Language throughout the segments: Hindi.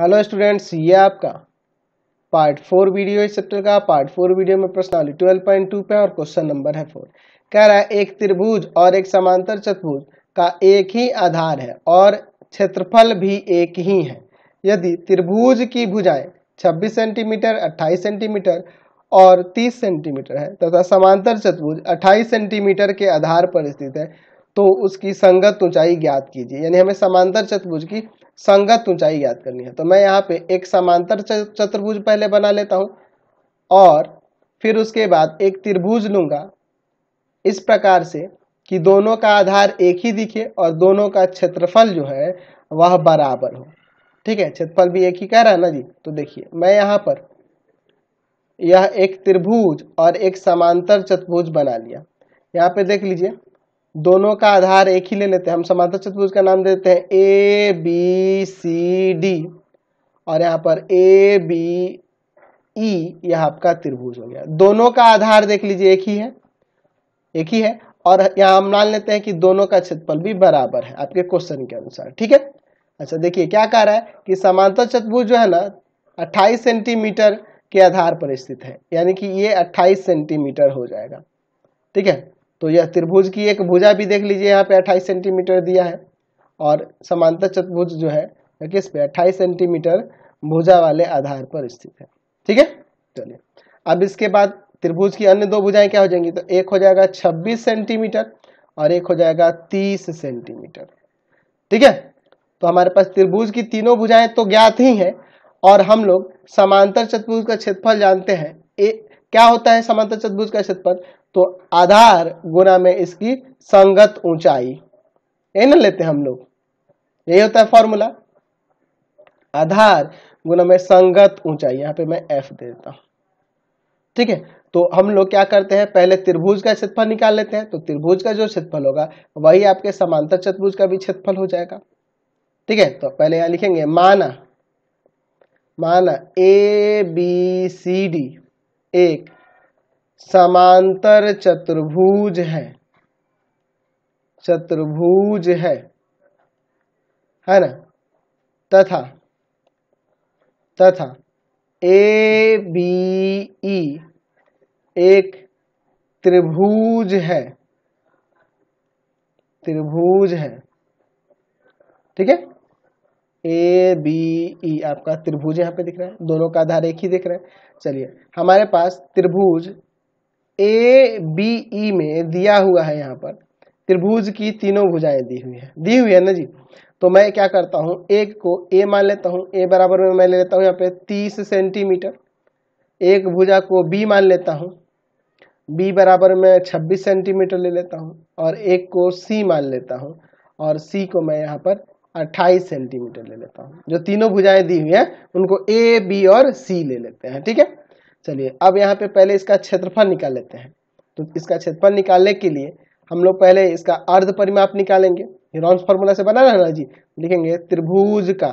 हेलो स्टूडेंट्स ये आपका पार्ट फोर वीडियो इस चैप्टर का पार्ट फोर वीडियो में प्रश्न आलू ट्वेल्व पॉइंट टू पे और क्वेश्चन नंबर है फोर कह रहा है एक त्रिभुज और एक समांतर चतुर्भुज का एक ही आधार है और क्षेत्रफल भी एक ही है यदि त्रिभुज की भुजाएं 26 सेंटीमीटर 28 सेंटीमीटर और 30 सेंटीमीटर है तथा समांतर चतुर्भुज 28 सेंटीमीटर के आधार पर स्थित है तो उसकी संगत ऊंचाई ज्ञात कीजिए यानी हमें समांतर चतुर्भुज की संगत ऊंचाई ज्ञात करनी है तो मैं यहाँ पे एक समांतर चतुर्भुज पहले बना लेता हूँ और फिर उसके बाद एक त्रिभुज लूंगा इस प्रकार से कि दोनों का आधार एक ही दिखे और दोनों का क्षेत्रफल जो है वह बराबर हो ठीक है क्षेत्रफल भी एक ही कह रहा है ना जी तो देखिए मैं यहाँ पर यह एक त्रिभुज और एक समांतर चतुर्भुज बना लिया यहाँ पे देख लीजिए दोनों का आधार एक ही ले लेते हैं हम समांतर चतुर्भुज का नाम देते हैं ए बी सी डी और यहाँ पर ए बी ई यह आपका त्रिभुज हो गया दोनों का आधार देख लीजिए एक ही है एक ही है और यहाँ हम मान लेते हैं कि दोनों का क्षेत्रफल भी बराबर है आपके क्वेश्चन के अनुसार ठीक है अच्छा देखिए क्या कह रहा है कि समांतर चतुर्भुज जो है ना 28 सेंटीमीटर के आधार पर स्थित है यानी कि ये 28 सेंटीमीटर हो जाएगा ठीक है तो यह त्रिभुज की एक भुजा भी देख लीजिए यहाँ पे अट्ठाईस सेंटीमीटर दिया है और समांतर चतुर्भुज जो है किस पे अट्ठाईस सेंटीमीटर भुजा वाले आधार पर स्थित है ठीक है चलिए अब इसके बाद त्रिभुज की अन्य दो भुजाएं क्या हो जाएंगी तो एक हो जाएगा छब्बीस सेंटीमीटर और एक हो जाएगा तीस सेंटीमीटर ठीक है तो हमारे पास त्रिभुज की तीनों भुजाएं तो ज्ञात ही है और हम लोग समांतर चतुर्भुज का क्षेत्रफल जानते हैं ए क्या होता है समांतर चतुर्भुज का क्षेत्रफल तो आधार गुना में इसकी संगत ऊंचाई यही ना लेते हम लोग यही होता है फॉर्मूला आधार गुना में संगत ऊंचाई यहां पे मैं एफ दे देता हूं ठीक है तो हम लोग क्या करते हैं पहले त्रिभुज का क्षेत्रफल निकाल लेते हैं तो त्रिभुज का जो क्षेत्रफल होगा वही आपके समांतर चतुर्भुज का भी क्षेत्रफल हो जाएगा ठीक है तो पहले यहां लिखेंगे माना माना ए बी सी डी एक समांतर चतुर्भुज है चतुर्भुज है है ना तथा तथा ए बी ई एक त्रिभुज है त्रिभुज है ठीक है ए बी ई आपका त्रिभुज यहाँ पे दिख रहा है दोनों का आधार एक ही दिख रहा है चलिए हमारे पास त्रिभुज ए बी ई में दिया हुआ है यहाँ पर त्रिभुज की तीनों भुजाएं दी हुई है दी हुई है ना जी तो मैं क्या करता हूँ एक को ए मान लेता हूँ ए बराबर में मैं ले लेता हूँ यहाँ पे तीस सेंटीमीटर एक भुजा को बी मान लेता हूँ बी बराबर में छब्बीस सेंटीमीटर ले लेता हूँ और एक को सी मान लेता हूँ और सी को मैं यहाँ पर अट्ठाईस सेंटीमीटर ले लेता हूँ जो तीनों भुजाएं दी हुई हैं उनको ए बी और सी ले लेते हैं ठीक है चलिए अब यहाँ पे पहले इसका क्षेत्रफल निकाल लेते हैं तो इसका क्षेत्रफल निकालने के लिए हम लोग पहले इसका अर्ध परिमाप निकालेंगे हिरॉन्स फॉर्मूला से बना रहे ना जी लिखेंगे त्रिभुज का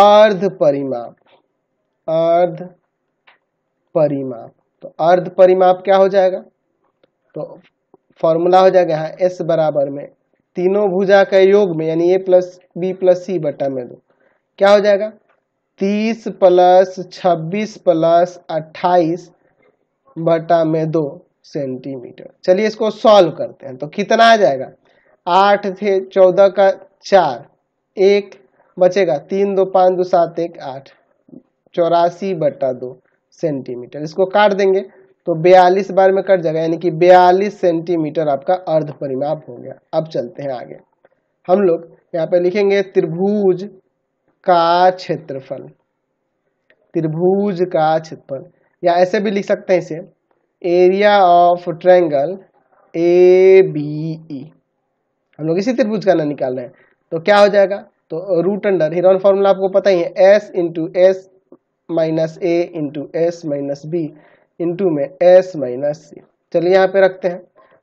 अर्ध परिमाप अर्ध परिमाप तो अर्ध परिमाप क्या हो जाएगा तो फॉर्मूला हो जाएगा यहाँ एस बराबर में तीनों भुजा के योग में यानी A plus B plus C बटा में दो क्या हो जाएगा तीस प्लस छब्बीस प्लस अट्ठाईस बटा में दो सेंटीमीटर चलिए इसको सॉल्व करते हैं तो कितना आ जाएगा आठ थे चौदह का चार एक बचेगा तीन दो पाँच दो सात एक आठ चौरासी बटा दो सेंटीमीटर इसको काट देंगे तो बयालीस बार में कट जाएगा यानी कि बयालीस सेंटीमीटर आपका अर्ध परिमाप हो गया अब चलते हैं आगे हम लोग यहाँ पे लिखेंगे त्रिभुज का क्षेत्रफल त्रिभुज का क्षेत्रफल या ऐसे भी लिख सकते हैं इसे area of triangle A B E हम लोग इसी त्रिभुज का ना निकाल रहे हैं तो क्या हो जाएगा तो रूट अंडर हिरोन फॉर्मूला आपको पता ही है S into S minus A into S minus B into में एस माइनस सी चलिए यहाँ पे रखते हैं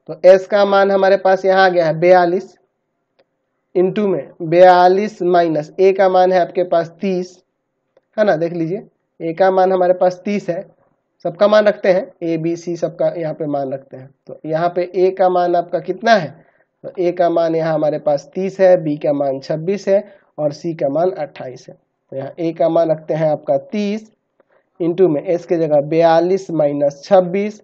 तो एस का मान हमारे पास यहाँ आ गया है बयालीस इंटू में बयालीस माइनस ए का मान है आपके पास तीस है ना देख लीजिए ए का मान हमारे पास तीस है सबका मान रखते हैं ए बी सी सबका यहाँ पे मान रखते हैं तो यहाँ पे ए का मान आपका कितना है तो ए का मान यहाँ हमारे पास तीस है बी का मान छब्बीस है और सी का मान अट्ठाईस है तो यहाँ ए का मान रखते हैं आपका तीस इंटू में एस के जगह बयालीस माइनस छब्बीस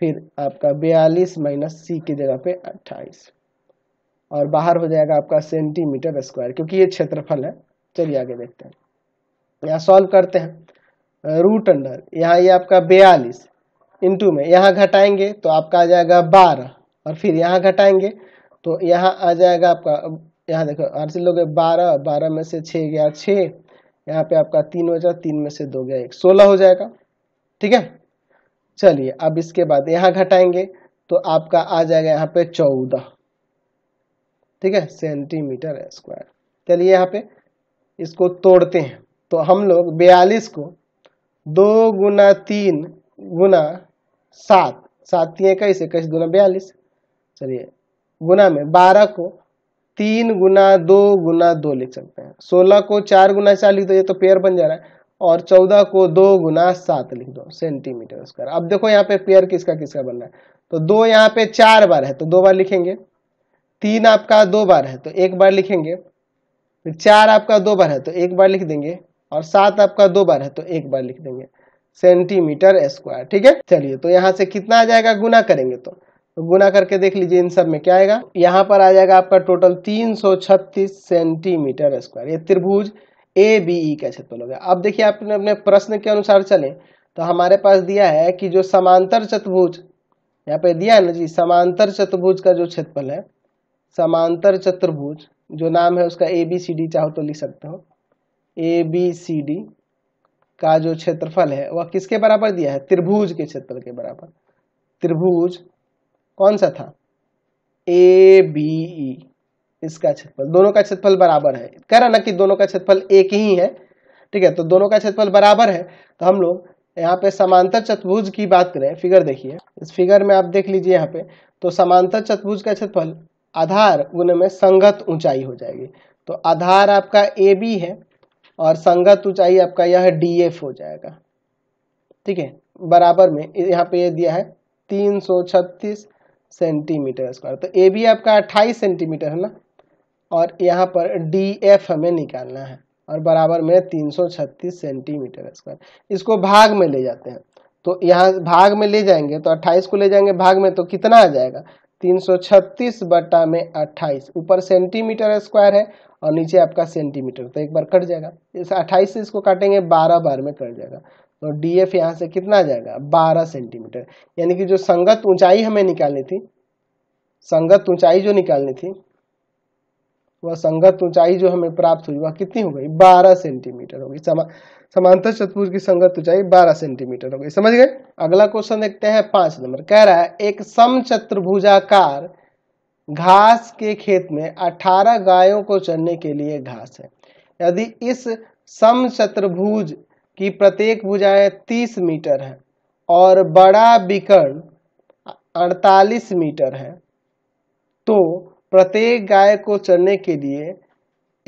फिर आपका बयालीस माइनस सी की जगह पे अट्ठाईस और बाहर हो जाएगा आपका सेंटीमीटर स्क्वायर क्योंकि ये क्षेत्रफल है चलिए आगे देखते हैं यहाँ सॉल्व करते हैं रूट अंडर यहाँ ये आपका बयालीस इंटू में यहाँ घटाएंगे तो आपका आ जाएगा बारह और फिर यहाँ घटाएंगे तो यहाँ आ जाएगा आपका यहाँ देखो हर से लोग बारह बारह में से छः गया छः यहाँ पे आपका तीन हो जाए तीन में से दो गया एक सोलह हो जाएगा ठीक है चलिए अब इसके बाद यहाँ घटाएंगे तो आपका आ जाएगा यहाँ पे चौदह ठीक है सेंटीमीटर स्क्वायर चलिए यहाँ पे इसको तोड़ते हैं तो हम लोग बयालीस को दो गुना तीन गुना सात सात तीन इक्कीस इक्कीस गुना बयालीस चलिए गुना में बारह को तीन गुना दो गुना दो लिख सकते हैं सोलह को चार गुना चार लिख दो ये तो पेयर बन जा रहा है और चौदह को दो गुना सात लिख दो सेंटीमीटर स्क्वायर अब देखो यहाँ पे पेयर किसका किसका बन रहा है तो दो यहाँ पे चार बार है तो दो बार लिखेंगे तीन आपका दो बार है तो एक बार लिखेंगे फिर चार आपका दो बार है तो एक बार लिख देंगे और सात आपका दो बार है तो एक बार लिख देंगे सेंटीमीटर स्क्वायर ठीक है चलिए तो यहाँ से कितना आ जाएगा गुना करेंगे तो तो गुना करके देख लीजिए इन सब में क्या आएगा यहाँ पर आ जाएगा आपका टोटल 336 सेंटीमीटर स्क्वायर ये त्रिभुज ए बी ई का क्षेत्रफल हो गया अब देखिए आपने अपने प्रश्न के अनुसार चले तो हमारे पास दिया है कि जो समांतर चतुर्भुज यहाँ पे दिया है ना जी समांतर चतुर्भुज का जो क्षेत्रफल है समांतर चतुर्भुज जो नाम है उसका ए बी सी डी चाहो तो लिख सकते हो ए बी सी डी का जो क्षेत्रफल है वह किसके बराबर दिया है त्रिभुज के क्षेत्र के बराबर त्रिभुज कौन सा था ए बी ई इसका क्षेत्रफल दोनों का क्षेत्रफल बराबर है कह रहा ना कि दोनों का क्षेत्रफल एक ही है ठीक है तो दोनों का क्षेत्रफल बराबर है तो हम लोग यहाँ पे समांतर चतुर्भुज की बात करें फिगर देखिए इस फिगर में आप देख लीजिए यहाँ पे तो समांतर चतुर्भुज का क्षेत्रफल आधार गुण में संगत ऊंचाई हो जाएगी तो आधार आपका ए बी है और संगत ऊंचाई आपका यह डी एफ हो जाएगा ठीक है बराबर में यहाँ पे यह दिया है तीन सौ छत्तीस सेंटीमीटर स्क्वायर तो ए बी आपका अट्ठाईस सेंटीमीटर है ना और यहाँ पर डी एफ हमें निकालना है और बराबर में तीन सौ छत्तीस सेंटीमीटर स्क्वायर इसको भाग में ले जाते हैं तो यहाँ भाग में ले जाएंगे तो अट्ठाईस को ले जाएंगे भाग में तो कितना आ जाएगा तीन सौ छत्तीस बटा में अट्ठाईस ऊपर सेंटीमीटर स्क्वायर है और नीचे आपका सेंटीमीटर तो एक बार कट जाएगा इस अट्ठाईस से इसको काटेंगे बारह बार में कट जाएगा तो डी एफ यहाँ से कितना आ जाएगा बारह सेंटीमीटर यानी कि जो संगत ऊंचाई हमें निकालनी थी संगत ऊंचाई जो निकालनी थी वह संगत ऊंचाई जो हमें प्राप्त हुई वह कितनी हो गई बारह सेंटीमीटर हो गई समा समांतर चतुर्भुज की संगत ऊंचाई बारह सेंटीमीटर हो गई समझ गए अगला क्वेश्चन देखते हैं पांच नंबर कह रहा है एक सम चतुर्भुजाकार घास के खेत में अठारह गायों को चरने के लिए घास है यदि इस सम चतुर्भुज की प्रत्येक भुजाएं तीस मीटर है और बड़ा विकर्ण अड़तालीस मीटर है तो प्रत्येक गाय को चरने के लिए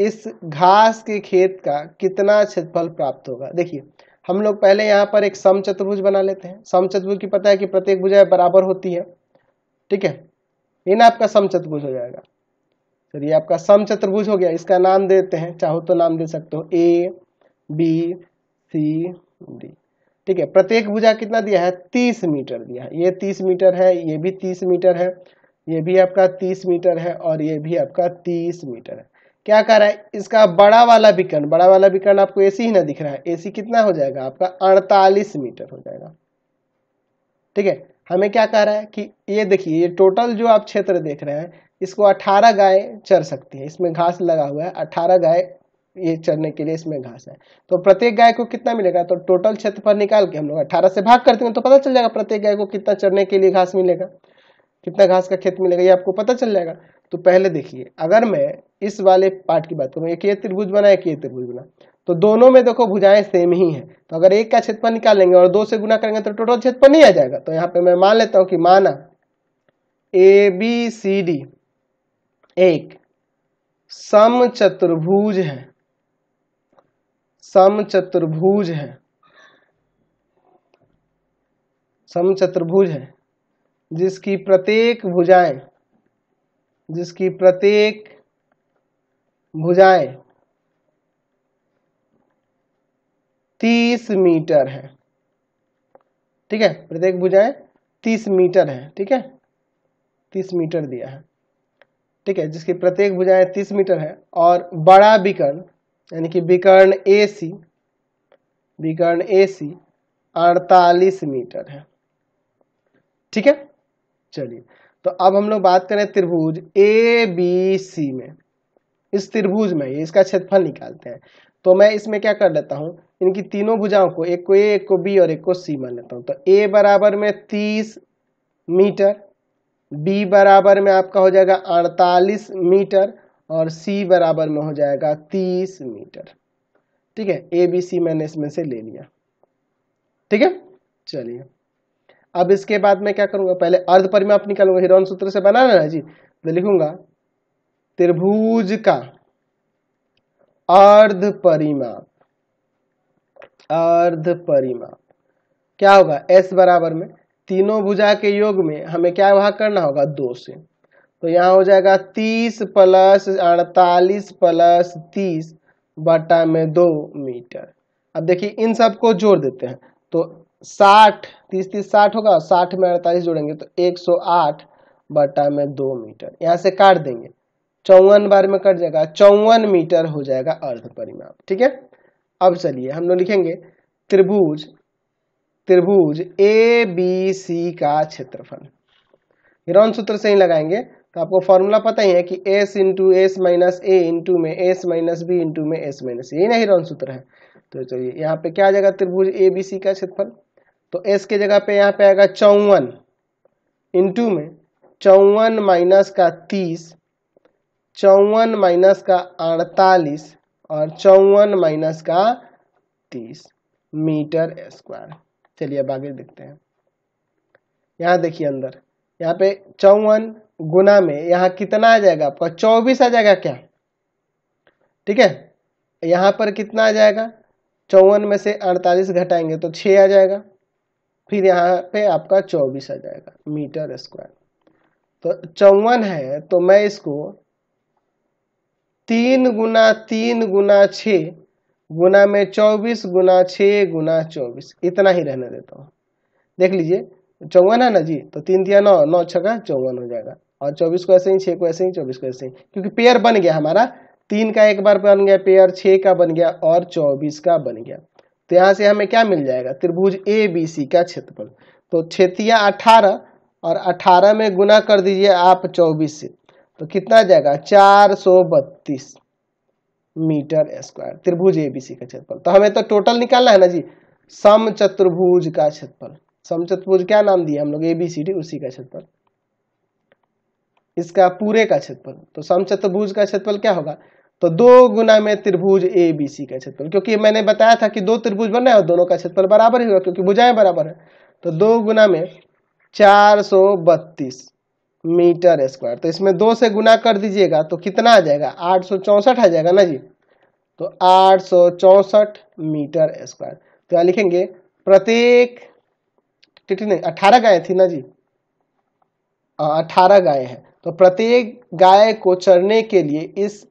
इस घास के खेत का कितना क्षेत्रफल प्राप्त होगा देखिए हम लोग पहले यहाँ पर एक सम चतुर्भुज बना लेते हैं सम चतुर्भुज की पता है कि प्रत्येक भुजाएं बराबर होती है ठीक है ये ना आपका सम चतुर्भुज हो जाएगा चलिए आपका सम चतुर्भुज हो गया इसका नाम दे देते हैं चाहो तो नाम दे सकते हो ए बी सी डी ठीक है प्रत्येक भुजा कितना दिया है तीस मीटर दिया है ये तीस मीटर है ये भी तीस मीटर है ये भी आपका तीस मीटर है और ये भी आपका तीस मीटर है क्या कर रहा है इसका बड़ा वाला विकर्ण बड़ा वाला विकर्ण आपको एसी ही ना दिख रहा है एसी कितना हो जाएगा आपका अड़तालीस मीटर हो जाएगा ठीक है हमें क्या कह रहा है कि ये देखिए ये टोटल जो आप क्षेत्र देख रहे हैं इसको 18 गाय चर सकती है इसमें घास लगा हुआ है 18 गाय ये चरने के लिए इसमें घास है तो प्रत्येक गाय को कितना मिलेगा तो टोटल क्षेत्र पर निकाल के हम लोग 18 से भाग करते हैं तो पता चल जाएगा प्रत्येक गाय को कितना चरने के लिए घास मिलेगा कितना घास का खेत मिलेगा ये आपको पता चल जाएगा तो पहले देखिए अगर मैं इस वाले पार्ट की बात करूं एक ये त्रिभुज बना एक ये त्रिभुज बना तो दोनों में देखो भुजाएं सेम ही हैं तो अगर एक का क्षेत्रफल निकालेंगे और दो से गुना करेंगे तो टोटल क्षेत्रफल नहीं आ जाएगा तो यहाँ पे मैं मान लेता हूं कि माना ए बी सी डी एक सम चतुर्भुज है सम चतुर्भुज है सम चतुर्भुज है जिसकी प्रत्येक भुजाएं जिसकी प्रत्येक भुजाएं तीस मीटर है ठीक है प्रत्येक भुजाएं तीस मीटर है ठीक है तीस मीटर दिया है ठीक है जिसकी प्रत्येक भुजाएं तीस मीटर है और बड़ा विकर्ण यानी कि विकर्ण ए सी विकर्ण ए सी अड़तालीस मीटर है ठीक है चलिए तो अब हम लोग बात करें त्रिभुज ए बी सी में इस त्रिभुज में इसका क्षेत्रफल निकालते हैं तो मैं इसमें क्या कर लेता हूं इनकी तीनों भुजाओं को एक को ए एक को बी और एक को सी मान लेता हूं तो ए बराबर में तीस मीटर बी बराबर में आपका हो जाएगा अड़तालीस मीटर और सी बराबर में हो जाएगा तीस मीटर ठीक है ए बी सी मैंने इसमें से ले लिया ठीक है चलिए अब इसके बाद मैं क्या करूंगा पहले अर्ध परिमाप निकालूंगा हिरोन सूत्र से बना रहे जी तो लिखूंगा त्रिभुज का अर्ध परिमाप अर्ध परिमाप क्या होगा एस बराबर में तीनों भुजा के योग में हमें क्या वहां करना होगा दो से तो यहां हो जाएगा तीस प्लस अड़तालीस प्लस तीस बटा में दो मीटर अब देखिए इन सबको जोड़ देते हैं तो साठ तीस तीस साठ होगा साठ में अड़तालीस जोड़ेंगे तो एक सौ आठ बटा में दो मीटर यहां से काट देंगे चौवन बार में कट जाएगा चौवन मीटर हो जाएगा अर्ध परिमाप ठीक है अब चलिए हम लोग लिखेंगे त्रिभुज त्रिभुज ए बी सी का क्षेत्रफल हिरोन सूत्र से ही लगाएंगे तो आपको फॉर्मूला पता ही है कि S into S minus A into में एस माइनस बी इंटू में एस माइनस यही ना हिरोन सूत्र है तो चलिए यहाँ पे क्या आ जाएगा त्रिभुज ए बी सी का क्षेत्रफल तो एस के जगह पे यहाँ पे आएगा चौवन इंटू में चौवन माइनस का तीस चौवन माइनस का अड़तालीस और चौवन माइनस का तीस मीटर स्क्वायर चलिए अब आगे देखते हैं यहाँ देखिए अंदर यहाँ पे चौवन गुना में यहाँ कितना आ जाएगा आपका चौबीस आ जाएगा क्या ठीक है यहाँ पर कितना आ जाएगा चौवन में से अड़तालीस घटाएंगे तो छः आ जाएगा फिर यहाँ पे आपका चौबीस आ जाएगा मीटर स्क्वायर तो चौवन है तो मैं इसको तीन गुना तीन गुना छ गुना में चौबीस गुना छ गुना चौबीस इतना ही रहने देता हूँ देख लीजिए चौवन है ना जी तो तीन दिया नौ नौ छका चौवन हो जाएगा और चौबीस को ऐसे ही छः को ऐसे ही चौबीस को ऐसे ही क्योंकि पेयर बन गया हमारा तीन का एक बार बन गया पेयर छः का बन गया और चौबीस का बन गया तो यहाँ से हमें क्या मिल जाएगा त्रिभुज ए बी सी का क्षेत्रफल तो क्षेत्रिया अठारह और अठारह में गुना कर दीजिए आप चौबीस से तो कितना आ जाएगा चार सौ बत्तीस मीटर स्क्वायर त्रिभुज ए बी सी का क्षेत्रफल तो हमें तो टोटल निकालना है ना जी सम चतुर्भुज का क्षेत्रफल सम चतुर्भुज क्या नाम दिया हम लोग ए बी सी डी उसी का क्षेत्रफल इसका पूरे का क्षेत्रफल तो सम चतुर्भुज का क्षेत्रफल क्या होगा तो दो गुना में त्रिभुज ए बी सी का क्षेत्रफल क्योंकि मैंने बताया था कि दो त्रिभुज बना है और दोनों का क्षेत्रफल बराबर ही होगा क्योंकि भुजाएं बराबर है तो दो गुना में चार सौ बत्तीस मीटर स्क्वायर तो इसमें दो से गुना कर दीजिएगा तो कितना आ जाएगा आठ सौ चौंसठ आ जाएगा ना जी तो आठ सौ चौंसठ मीटर स्क्वायर तो यहाँ लिखेंगे प्रत्येक नहीं अठारह गाय थी ना जी अठारह गाय है तो प्रत्येक गाय को चरने के लिए इस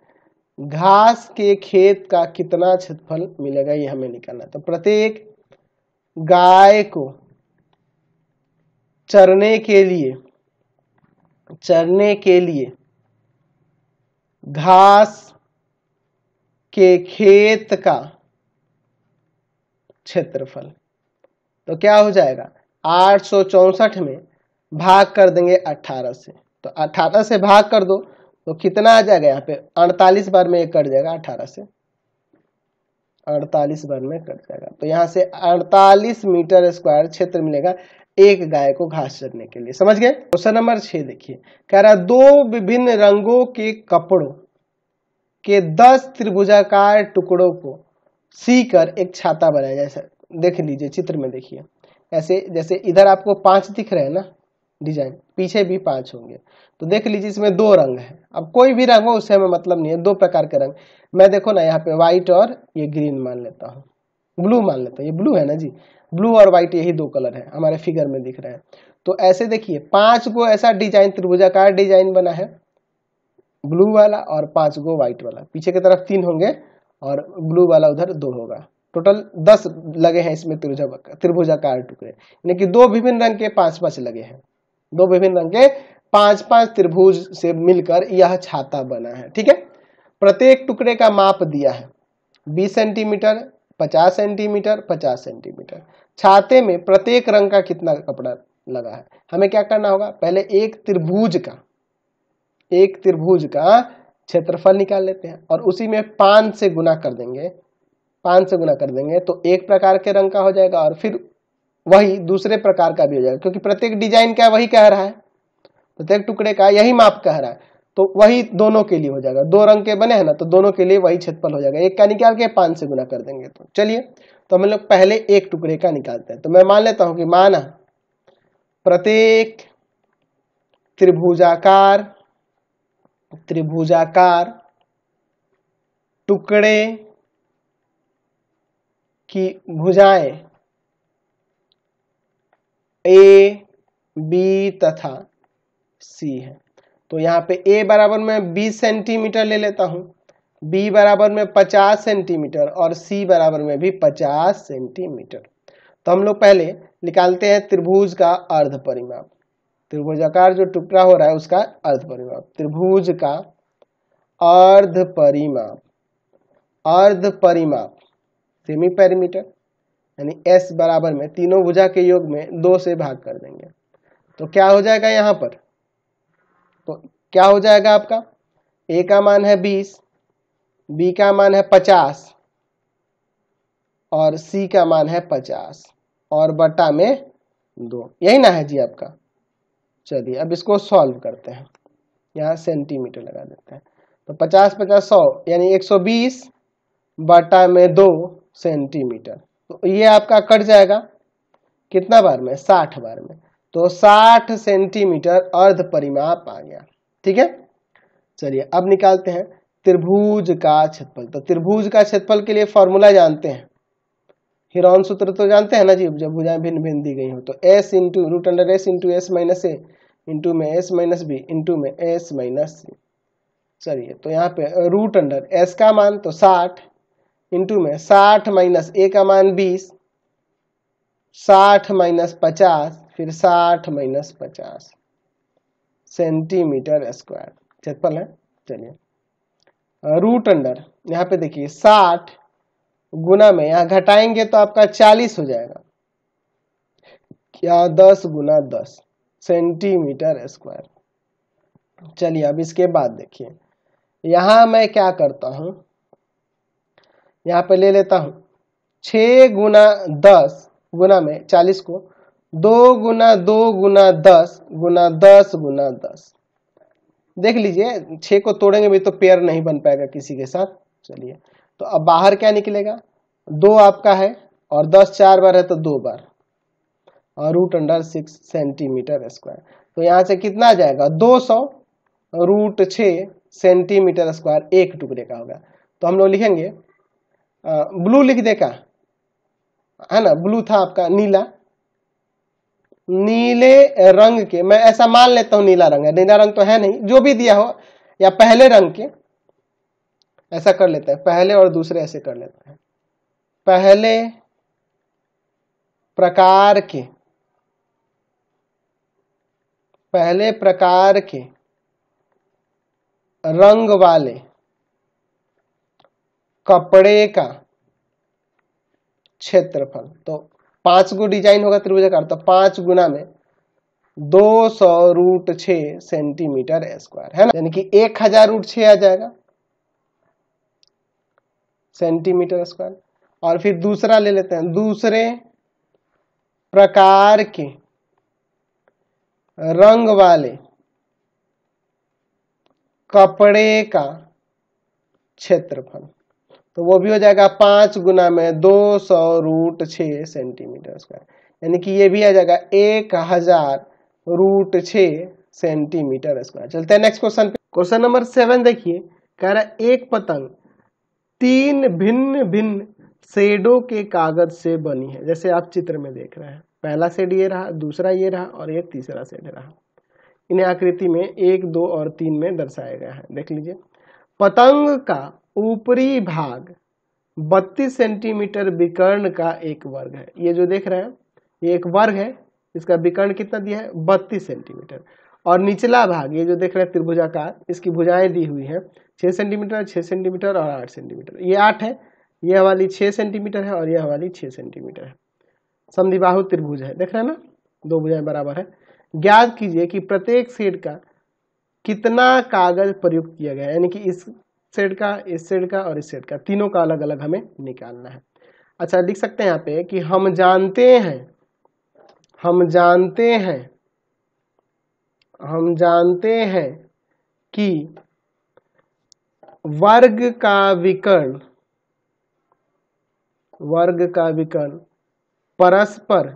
घास के खेत का कितना क्षेत्रफल मिलेगा ये हमें निकालना तो प्रत्येक गाय को चरने के लिए चरने के लिए घास के खेत का क्षेत्रफल तो क्या हो जाएगा आठ में भाग कर देंगे 18 से तो 18 से भाग कर दो तो कितना आ जाएगा यहाँ पे अड़तालीस बार में एक कट जाएगा अठारह से अड़तालीस बार में कट जाएगा तो यहाँ से अड़तालीस मीटर स्क्वायर क्षेत्र मिलेगा एक गाय को घास चरने के लिए समझ गए क्वेश्चन नंबर छह देखिए कह रहा दो विभिन्न रंगों के कपड़ों के दस त्रिभुजाकार टुकड़ों को सी कर एक छाता बनाया जाए देख लीजिए चित्र में देखिए ऐसे जैसे इधर आपको पांच दिख रहे हैं ना डिजाइन पीछे भी पांच होंगे तो देख लीजिए इसमें दो रंग है अब कोई भी रंग हो उससे हमें मतलब नहीं है दो प्रकार के रंग मैं देखो ना यहाँ पे व्हाइट और ये ग्रीन मान लेता हूँ ब्लू मान लेता हूँ ये ब्लू है ना जी ब्लू और व्हाइट यही दो कलर है हमारे फिगर में दिख रहे हैं तो ऐसे देखिए पांच गो ऐसा डिजाइन त्रिभुजाकार डिजाइन बना है ब्लू वाला और पांच गो व्हाइट वाला पीछे की तरफ तीन होंगे और ब्लू वाला उधर दो होगा टोटल दस लगे हैं इसमें त्रिभुजा त्रिभुजाकार टुकड़े यानी कि दो विभिन्न रंग के पांच पांच लगे हैं दो विभिन्न रंग के पांच पांच त्रिभुज से मिलकर यह छाता बना है ठीक है प्रत्येक टुकड़े का माप दिया है 20 सेंटीमीटर 50 सेंटीमीटर 50 सेंटीमीटर छाते में प्रत्येक रंग का कितना कपड़ा लगा है हमें क्या करना होगा पहले एक त्रिभुज का एक त्रिभुज का क्षेत्रफल निकाल लेते हैं और उसी में पांच से गुना कर देंगे पांच से गुना कर देंगे तो एक प्रकार के रंग का हो जाएगा और फिर वही दूसरे प्रकार का भी हो जाएगा क्योंकि प्रत्येक डिजाइन क्या वही कह रहा है प्रत्येक टुकड़े का यही माप कह रहा है तो वही दोनों के लिए हो जाएगा दो रंग के बने हैं ना तो दोनों के लिए वही क्षेत्रफल हो जाएगा एक का निकाल के पांच से गुना कर देंगे तो चलिए तो हम लोग पहले एक टुकड़े का निकालते हैं तो मैं मान लेता हूं कि माना प्रत्येक त्रिभुजाकार त्रिभुजाकार टुकड़े की भुजाएं ए बी तथा सी है तो यहाँ पे ए बराबर में 20 सेंटीमीटर ले लेता हूँ बी बराबर में 50 सेंटीमीटर और सी बराबर में भी 50 सेंटीमीटर तो हम लोग पहले निकालते हैं त्रिभुज का अर्ध परिमाप त्रिभुजाकार जो टुकड़ा हो रहा है उसका अर्ध परिमाप त्रिभुज का अर्ध परिमाप अर्ध परिमाप सेमी पैरीमीटर यानी एस बराबर में तीनों भुजा के योग में दो से भाग कर देंगे तो क्या हो जाएगा यहाँ पर तो क्या हो जाएगा आपका ए का मान है बीस बी का मान है पचास और सी का मान है पचास और बटा में दो यही ना है जी आपका चलिए अब इसको सॉल्व करते हैं यहाँ सेंटीमीटर लगा देते हैं तो पचास पचास सौ यानी एक सौ बीस बटा में दो सेंटीमीटर तो ये आपका कट जाएगा कितना बार में साठ बार में तो साठ सेंटीमीटर अर्ध परिमाप आ गया ठीक है चलिए अब निकालते हैं त्रिभुज का क्षेत्रफल तो त्रिभुज का क्षेत्रफल के लिए फॉर्मूला जानते हैं हिरोन सूत्र तो जानते हैं ना जी जब भुजाएं भिन्न भिन्न दी गई हो तो S into root under S into S minus A into में एस माइनस बी इंटू में एस माइनस सी चलिए तो यहाँ पे रूट अंडर एस का मान तो साठ इंटू में साठ माइनस ए का मान बीस साठ माइनस पचास फिर साठ माइनस पचास सेंटीमीटर स्क्वायर क्षेत्रफल है चलिए रूट अंडर यहाँ पे देखिए साठ गुना में यहाँ घटाएंगे तो आपका चालीस हो जाएगा क्या दस गुना दस सेंटीमीटर स्क्वायर चलिए अब इसके बाद देखिए यहां मैं क्या करता हूं यहाँ पे ले लेता हूँ छ गुना दस गुना में चालीस को दो गुना दो गुना दस गुना दस गुना दस देख लीजिए छ को तोड़ेंगे भी तो पेयर नहीं बन पाएगा किसी के साथ चलिए तो अब बाहर क्या निकलेगा दो आपका है और दस चार बार है तो दो बार और root under six centimetre square तो यहाँ से कितना आ जाएगा दो सौ रूट छ सेंटीमीटर स्क्वायर एक टुकड़े का होगा तो हम लोग लिखेंगे ब्लू लिख दे का है ना ब्लू था आपका नीला नीले रंग के मैं ऐसा मान लेता हूं नीला रंग है नीला रंग तो है नहीं जो भी दिया हो या पहले रंग के ऐसा कर लेते हैं पहले और दूसरे ऐसे कर लेते हैं पहले प्रकार के पहले प्रकार के रंग वाले कपड़े का क्षेत्रफल तो पांच गो डिजाइन होगा त्रिभुजाकार तो पांच गुना में दो सौ रूट छ सेंटीमीटर स्क्वायर है ना यानी कि एक हजार रूट छ आ जाएगा सेंटीमीटर स्क्वायर और फिर दूसरा ले लेते हैं दूसरे प्रकार के रंग वाले कपड़े का क्षेत्रफल तो वो भी हो जाएगा पांच गुना में दो सौ रूट छ सेंटीमीटर स्क्वायर यानी कि ये भी आ जाएगा एक हजार रूट छ सेंटीमीटर स्क्वायर चलते हैं नेक्स्ट क्वेश्चन पे क्वेश्चन नंबर सेवन देखिए कह रहा एक पतंग तीन भिन्न भिन्न शेडों के कागज से बनी है जैसे आप चित्र में देख रहे हैं पहला शेड ये रहा दूसरा ये रहा और ये तीसरा शेड रहा इन्हें आकृति में एक दो और तीन में दर्शाया गया है देख लीजिए पतंग का ऊपरी भाग 32 सेंटीमीटर विकर्ण का एक वर्ग है ये जो देख रहे हैं ये एक वर्ग है इसका विकर्ण कितना दिया है 32 सेंटीमीटर और निचला भाग ये जो देख रहे हैं त्रिभुजाकार इसकी भुजाएं दी हुई हैं 6 सेंटीमीटर 6 सेंटीमीटर और 8 सेंटीमीटर ये 8 है यह वाली 6 सेंटीमीटर है और यह वाली 6 सेंटीमीटर है समधिबाहु त्रिभुज है देख रहे हैं ना दो भुजाएं बराबर है ज्ञात कीजिए कि प्रत्येक सेट का कितना कागज प्रयुक्त किया गया यानी कि इस सेट का इस सेट का और इस सेट का तीनों का अलग अलग हमें निकालना है अच्छा लिख सकते हैं यहाँ पे कि हम जानते हैं हम जानते हैं हम जानते हैं कि वर्ग का विकर्ण वर्ग का विकर्ण परस्पर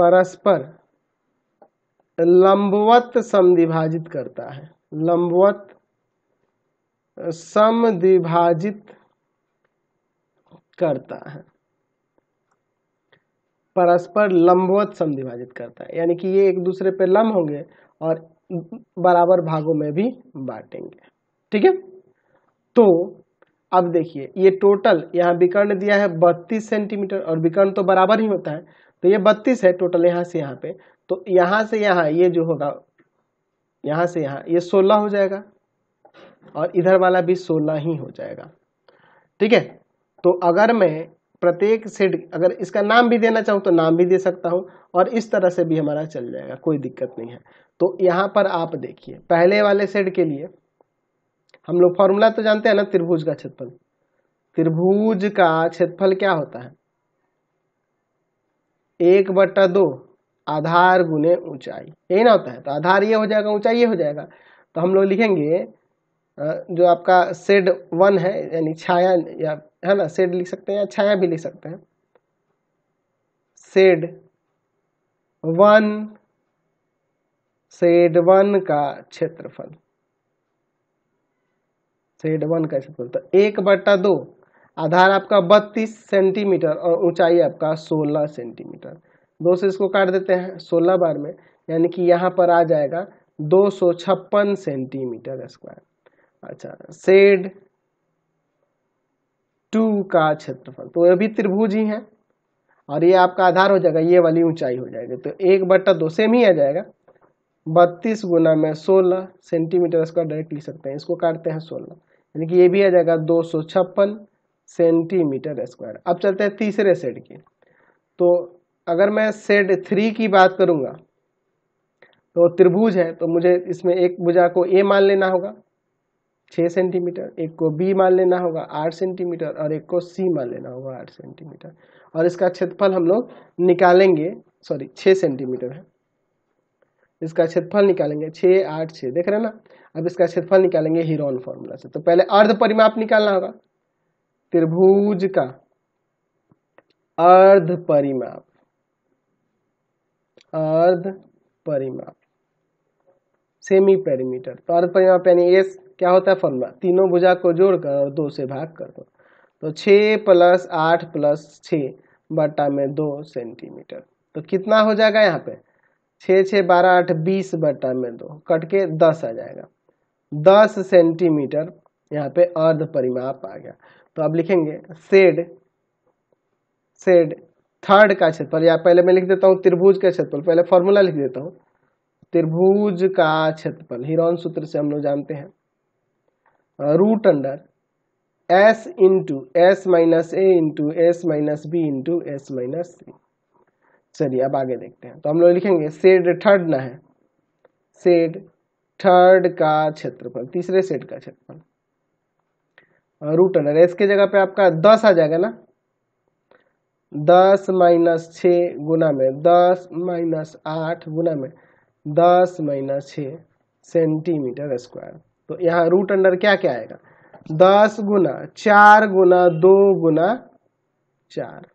परस्पर लंबवत समिभाजित करता है लंबवत समद्विभाजित करता है परस्पर लंबवत समद्विभाजित करता है यानी कि ये एक दूसरे पे लंब होंगे और बराबर भागों में भी बांटेंगे ठीक है तो अब देखिए ये टोटल यहाँ विकर्ण दिया है बत्तीस सेंटीमीटर और विकर्ण तो बराबर ही होता है तो ये बत्तीस है टोटल यहाँ से यहाँ पे तो यहाँ से यहाँ ये जो होगा यहाँ से यहाँ ये सोलह हो जाएगा और इधर वाला भी सोलह ही हो जाएगा ठीक है तो अगर मैं प्रत्येक सेट अगर इसका नाम भी देना चाहूँ तो नाम भी दे सकता हूँ और इस तरह से भी हमारा चल जाएगा कोई दिक्कत नहीं है तो यहाँ पर आप देखिए पहले वाले सेट के लिए हम लोग फॉर्मूला तो जानते हैं ना त्रिभुज का क्षेत्रफल त्रिभुज का क्षेत्रफल क्या होता है एक बट्टा दो आधार गुने ऊंचाई यही ना होता है तो आधार ये हो जाएगा ऊंचाई ये हो जाएगा तो हम लोग लिखेंगे जो आपका सेड वन है यानी छाया या है ना सेड लिख सकते हैं या छाया भी लिख सकते हैं सेड वन सेड वन का क्षेत्रफल सेड वन का क्षेत्रफल तो एक बट्टा दो आधार आपका बत्तीस सेंटीमीटर और ऊंचाई आपका सोलह सेंटीमीटर दो से इसको काट देते हैं सोलह बार में यानी कि यहां पर आ जाएगा दो सौ छप्पन सेंटीमीटर स्क्वायर अच्छा सेड टू का क्षेत्रफल तो अभी भी त्रिभुज ही है और ये आपका आधार हो जाएगा ये वाली ऊंचाई हो जाएगी तो एक बट्टा दो सेम ही आ जाएगा बत्तीस गुना में सोलह सेंटीमीटर स्क्वायर डायरेक्ट लिख सकते हैं इसको काटते हैं सोलह यानी कि ये भी आ जाएगा दो सौ छप्पन सेंटीमीटर स्क्वायर अब चलते हैं तीसरे सेट की तो अगर मैं सेट थ्री की बात करूंगा तो त्रिभुज है तो मुझे इसमें एक भुजा को ए मान लेना होगा छः सेंटीमीटर एक को बी मान लेना होगा आठ सेंटीमीटर और एक को सी मान लेना होगा आठ सेंटीमीटर और इसका क्षेत्रफल हम लोग निकालेंगे सॉरी छः सेंटीमीटर है इसका क्षेत्रफल निकालेंगे छः आठ छः देख रहे हैं ना अब इसका क्षेत्रफल निकालेंगे हीरोन फॉर्मूला से तो पहले अर्ध परिमाप निकालना होगा त्रिभुज का अर्ध परिमाप अर्ध परिमाप सेमी पेरीमीटर तो अर्ध परिमाप यानी एस क्या होता है फॉर्मूला तीनों भुजा को जोड़कर और दो से भाग कर दो तो छः प्लस आठ प्लस छः बटा में दो सेंटीमीटर तो कितना हो जाएगा यहाँ पे छः छः बारह आठ बीस बटा में दो कट के दस आ जाएगा दस सेंटीमीटर यहाँ पे अर्ध परिमाप आ गया तो अब लिखेंगे सेड सेड थर्ड का क्षेत्रफल या पहले मैं लिख देता हूँ त्रिभुज का क्षेत्रफल पहले फॉर्मूला लिख देता हूँ त्रिभुज का क्षेत्रफल हिरौन सूत्र से हम लोग जानते हैं root under S into S minus A into S minus B into S minus C चलिए अब आगे देखते हैं तो हम लोग लिखेंगे सेड थर्ड ना है सेड थर्ड का क्षेत्रफल तीसरे सेट का क्षेत्रफल रूट अंडर एस के जगह पे आपका दस आ जाएगा ना दस माइनस छ गुना में दस माइनस आठ गुना में दस माइनस छ सेंटीमीटर स्क्वायर तो यहाँ रूट अंडर क्या क्या आएगा दस गुना चार गुना दो गुना चार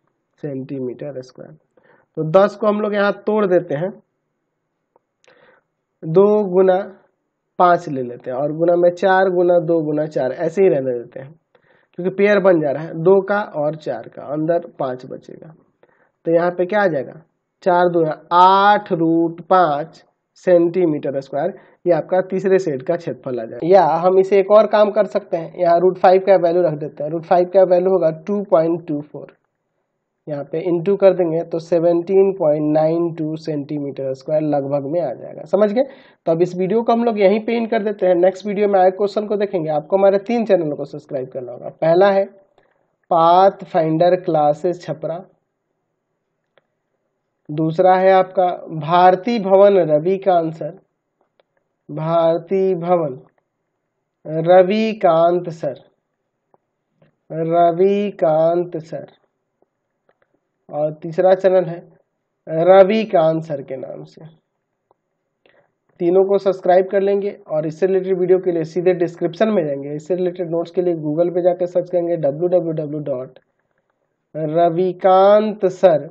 सेंटीमीटर स्क्वायर तो दस को हम लोग यहाँ तोड़ देते हैं दो गुना पाँच ले लेते हैं और गुना में चार गुना दो गुना चार ऐसे ही रहने देते हैं क्योंकि पेयर बन जा रहा है दो का और चार का अंदर पाँच बचेगा तो यहाँ पे क्या आ जाएगा चार दो आठ रूट पाँच सेंटीमीटर स्क्वायर ये आपका तीसरे सेट का क्षेत्रफल आ जाए या हम इसे एक और काम कर सकते हैं यहाँ रूट फाइव का वैल्यू रख देते हैं रूट फाइव का वैल्यू होगा टू पॉइंट टू फोर यहाँ पे इंटू कर देंगे तो 17.92 सेंटीमीटर स्क्वायर लगभग में आ जाएगा समझ गए तो अब इस वीडियो को हम लोग यहीं पे इन कर देते हैं नेक्स्ट वीडियो में आए क्वेश्चन को देखेंगे आपको हमारे तीन चैनलों को सब्सक्राइब करना होगा पहला है पाथ फाइंडर क्लासेस छपरा दूसरा है आपका भारती भवन रवि का answer Bharati Bhawan Ravi Kant sir Ravi Kant sir और तीसरा चरण है रवि कांत सर के नाम से तीनों को सब्सक्राइब कर लेंगे और इससे रिलेटेड वीडियो के लिए सीधे डिस्क्रिप्शन में जाएंगे इससे रिलेटेड नोट्स के लिए गूगल पे जाकर सर्च करेंगे W W W dot Ravikant sir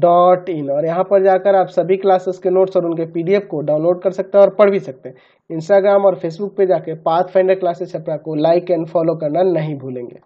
dot in और यहाँ पर जाकर आप सभी क्लासेस के नोट्स और उनके पीडीएफ को डाउनलोड कर सकते हैं और पढ़ भी सकते हैं इंस्टाग्राम और फेसबुक पे जाके पाथ फाइंडर क्लासेस अपना को लाइक एंड फॉलो करना नहीं भूलेंगे